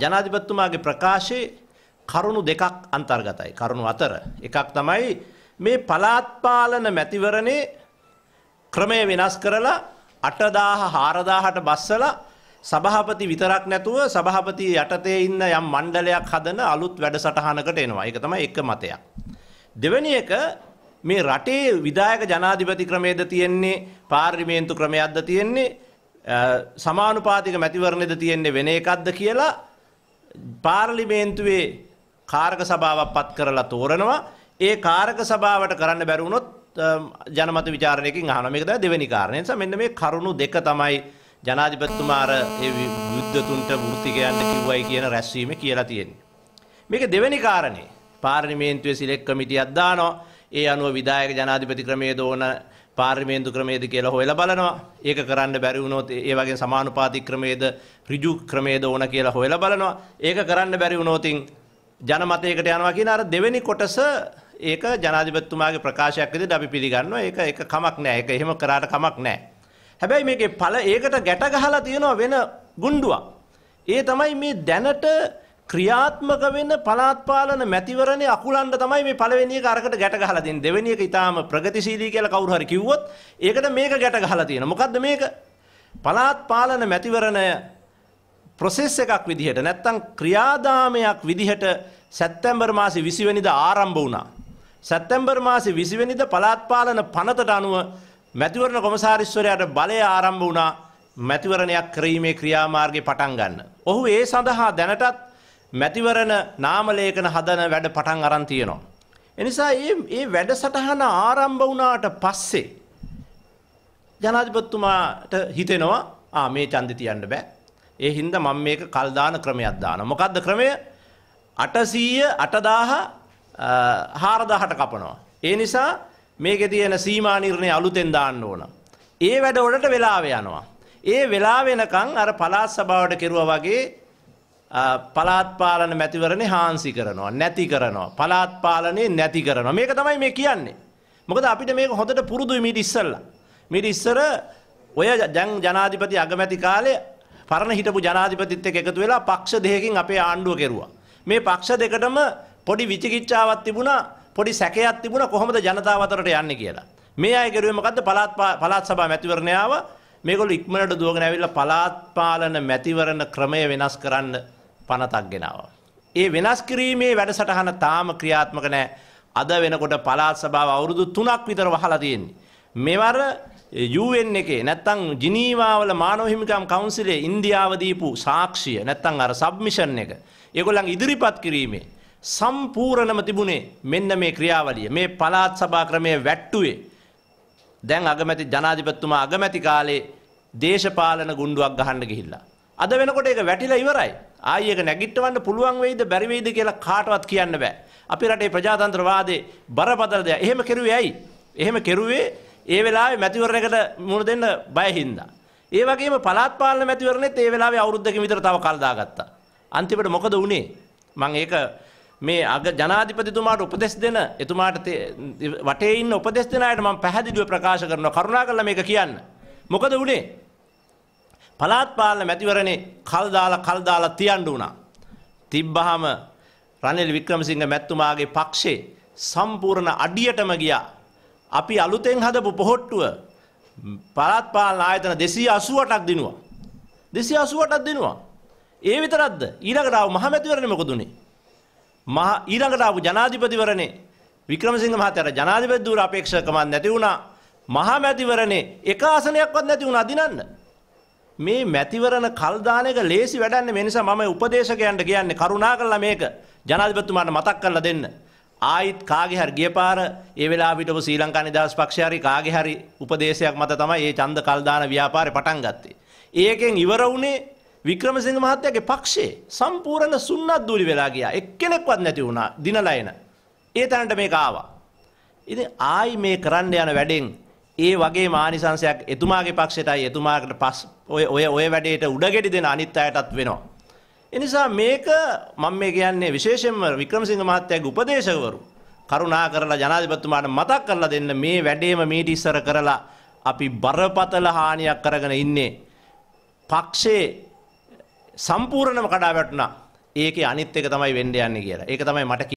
ජනාධිපතිතුමාගේ ප්‍රකාශයේ කරුණු දෙකක් අන්තර්ගතයි. කරුණු අතර එකක් තමයි මේ පළාත් පාලන මැතිවරණේ ක්‍රමය වෙනස් කරලා 8000 4000ට බස්සලා සභාපති විතරක් නැතුව සභාපති යටතේ ඉන්න යම් මණ්ඩලයක් හදන අලුත් වැඩසටහනකට එනවා. ඒක තමයි එක මතයක්. දෙවෙනි එක මේ රටේ විධායක ජනාධිපති ක්‍රමයේද තියෙන්නේ පාර්ලිමේන්තු ක්‍රමයක්ද තියෙන්නේ සමානුපාතික මැතිවරණයද තියෙන්නේ වෙන එකක්ද කියලා පාර්ලිමේන්තුවේ කාරක සභාවක් පත් කරලා තෝරනවා ඒ කාරක සභාවට කරන්න බැරිවුණොත් ජනමත විචාරණයකින් අහනවා මේක තමයි දෙවෙනි කාරණය. ඒ නිසා මෙන්න මේ කරුණු දෙක තමයි ජනාධිපතිතුමා අර ඒ යුද්ධතුන්ට වෘත්තිකයන්ට කිව්වයි කියන රැස්වීම කියලා තියෙන්නේ. මේක දෙවෙනි කාරණේ පාර්ලිමේන්තුවේ සිලෙක් කමිටියක් දානවා. ඒ අනුව විධායක ජනාධිපති ක්‍රමයේ දෝන පාර්මේන්දු ක්‍රමේද කියලා හොයලා බලනවා. ඒක කරන්න බැරි වුණොත් ඒ වගේ සමානුපාති ක්‍රමේද ඍජු ක්‍රමේද ඕන කියලා හොයලා බලනවා. ඒක කරන්න බැරි වුණොත් ජනමතයකට යනවා කියන අර දෙවෙනි කොටස ඒක ජනාධිපතිතුමාගේ ප්‍රකාශයක් විදිහට අපි පිළිගන්නවා. ඒක ඒක කමක් නෑ. ඒක එහෙම කරාට කමක් නෑ. හැබැයි මේකේ ඵල ඒකට ගැට ගහලා තියෙනවා වෙන ගුණ්ඩුවක්. ඒ තමයි මේ දැනට ක්‍රියාත්මක වෙන පළාත් පාලන මැතිවරණේ අකුලන්න තමයි මේ පළවෙනි එක අරකට ගැට ගහලා දෙන්නේ. දෙවෙනි එක ඊටාම ප්‍රගතිශීලී කියලා කවුරු හරි කිව්වොත් ඒකට මේක ගැට ගහලා තියෙනවා. මොකද්ද මේක? පළාත් පාලන මැතිවරණය ප්‍රොසෙස් එකක් විදිහට නැත්තම් ක්‍රියාදාමයක් විදිහට සැප්තැම්බර් මාසේ 20 වෙනිදා ආරම්භ වුණා. සැප්තැම්බර් මාසේ 20 වෙනිදා පළාත් පාලන පනතට අනුව මැතිවරණ කොමසාරිස්වරයාට බලය ආරම්භ වුණා. මැතිවරණයක් කිරීමේ ක්‍රියාමාර්ගේ පටන් ගන්න. ඔහු ඒ සඳහා දැනටත් මැතිවරණ නාමලේඛන හදන වැඩ පටන් අරන් තියෙනවා. එනිසා මේ මේ වැඩසටහන ආරම්භ වුණාට පස්සේ ජනාධිපතිතුමාට හිතෙනවා ආ මේ ඡන්දේ තියන්න බෑ. ඒ හින්දා මම මේක කල් දාන ක්‍රමයක් දානවා. මොකද්ද ක්‍රමය? 800 8000 4000ට කපනවා. ඒ නිසා මේකේ තියෙන සීමා නිර්ණය අලුතෙන් දාන්න ඕන. ඒ වැඩවලට වෙලාව යනවා. ඒ වෙලාව වෙනකන් අර පළාත් සභාවට කෙරුවා වගේ පලාත්පාලන මැතිවරණේ හාන්සි කරනවා නැති කරනවා පලාත්පාලනේ නැති කරනවා මේක තමයි මේ කියන්නේ මොකද අපිට මේක හොඳට පුරුදුයි මීට ඉස්සෙල්ලා මීට ඉස්සර ඔය දැන් ජනාධිපති අගමැති කාලේ පරණ හිටපු ජනාධිපතිත් එක්ක එකතු වෙලා පක්ෂ දෙකකින් අපේ ආණ්ඩුව කෙරුවා මේ පක්ෂ දෙකටම පොඩි විචිකිච්ඡාවක් තිබුණා පොඩි සැකයක් තිබුණා කොහොමද ජනතාව අතරට යන්නේ කියලා මේ අය කෙරුවේ මොකද්ද පලාත් පලාත් සභා මැතිවරණයව මේගොල්ලෝ ඉක්මනට දුවගෙන ඇවිල්ලා පලාත් පාලන මැතිවරණ ක්‍රමය වෙනස් කරන්න පනතක් ගෙනවා. ඒ වෙනස් කිරීමේ වැඩසටහන තාම ක්‍රියාත්මක නෑ අද වෙනකොට පලාත් සභාව අවුරුදු තුනක් විතර වහලා තියෙන්නේ. මෙවර UN එකේ නැත්තම් ජිනීවාවල මානව හිමිකම් කවුන්සිලේ ඉන්දියාව දීපු සාක්ෂිය නැත්තම් අර සබ්මිෂන් එක ඒගොල්ලන් ඉදිරිපත් කිරීමේ සම්පූර්ණම තිබුණේ මෙන්න මේ ක්‍රියාවලිය. මේ පලාත් සභා ක්‍රමය වැට්ටුවේ දැන් අගමැති ජනාධිපතිතුමා අගමැති කාලේ දේශපාලන ගුණ්ඩුවක් ගහන්න ගිහිල්ලා. අද වෙනකොට ඒක වැටිලා ඉවරයි. ආයෙක නැගිටවන්න පුළුවන් වෙයිද බැරි වෙයිද කියලා කාටවත් කියන්න බෑ. අපේ රටේ ප්‍රජාතන්ත්‍රවාදයේ බරපතල දෙයක්. එහෙම කෙරුවේ ඇයි? එහෙම කෙරුවේ ඒ වෙලාවේ මැතිවරණයකට මුණ දෙන්න බය හින්දා. ඒ වගේම පළාත් පාලන මැතිවරණෙත් ඒ වෙලාවේ අවුරුද්දකින් විතර තව කල් දාගත්තා. අන්තිමට මොකද වුනේ? මම ඒක මේ අග ජනාධිපතිතුමාට උපදෙස් දෙන එතුමාට වටේ ඉන්න උපදෙස් දෙන අයට මම පැහැදිලිව ප්‍රකාශ කරනවා කරුණාකරලා මේක කියන්න. මොකද වුනේ? පළාත් පාලන මැතිවරණේ කල් දාලා කල් දාලා තියන්න වුණා. තිබ්බහම රනිල් වික්‍රමසිංහ මැතිතුමාගේ පක්ෂේ සම්පූර්ණ අඩියටම ගියා. අපි අලුතෙන් හදපු පොහොට්ටුව පළාත් පාලන ආයතන 280ක් දිනුවා. 280ක් දිනුවා. ඒ විතරක්ද ඊළඟට ආව මහ මැතිවරණේ මොකද උනේ? මහ ඊළඟට ආපු ජනාධිපතිවරණේ වික්‍රමසිංහ මහත්තයාට ජනාධිපති ධූර අපේක්ෂකමක් නැති වුණා. මහා මැතිවරණේ එක ආසනයක්වත් නැති වුණා දිනන්න. මේ මැතිවරණ කල්දානක ලේසි වැඩන්නේ මේ නිසා මම උපදේශකයන්ට කියන්නේ කරුණා කරලා මේක ජනාධිපතිතුමාට මතක් කරලා දෙන්න. ආයිත් කාගේ හරි ගිය පාර ඒ වෙලාවට හිටපු ශ්‍රී ලංකා නිදහස් පක්ෂය හරි කාගේ හරි උපදේශයක් මත තමයි මේ ඡන්ද කල්දාන ව්‍යාපාරේ පටන් ගත්තේ. ඒකෙන් ඉවර වුණේ වික්‍රමසිංහ මහත්තයාගේ පක්ෂේ සම්පූර්ණ සුන්නත් දූලි වෙලා ගියා. එක්කෙනෙක්වත් නැති වුණා දිනලයන. ඒ තැනට මේක ආවා. ඉතින් ආයි මේ කරන්න යන වැඩෙන් ඒ වගේ මානිසංශයක් එතුමාගේ පක්ෂයටයි එතුමාකට පස් ඔය ඔය ඔය වැඩේට උඩගෙඩි දෙන අනිත් අයටත් වෙනවා. එනිසා මේක මම මේ කියන්නේ විශේෂයෙන්ම වික්‍රමසිංහ මහත්තයාගේ උපදේශකවරු කරුණා කරලා ජනාධිපතිතුමාට මතක් කරලා දෙන්න මේ වැඩේම මීට ඉස්සර කරලා අපි බරපතල හානියක් කරගෙන ඉන්නේ. පක්ෂේ සම්පූර්ණම කඩා වැටුණා. ඒකේ අනිත් එක තමයි වෙන්න යන්නේ කියලා. ඒක තමයි මට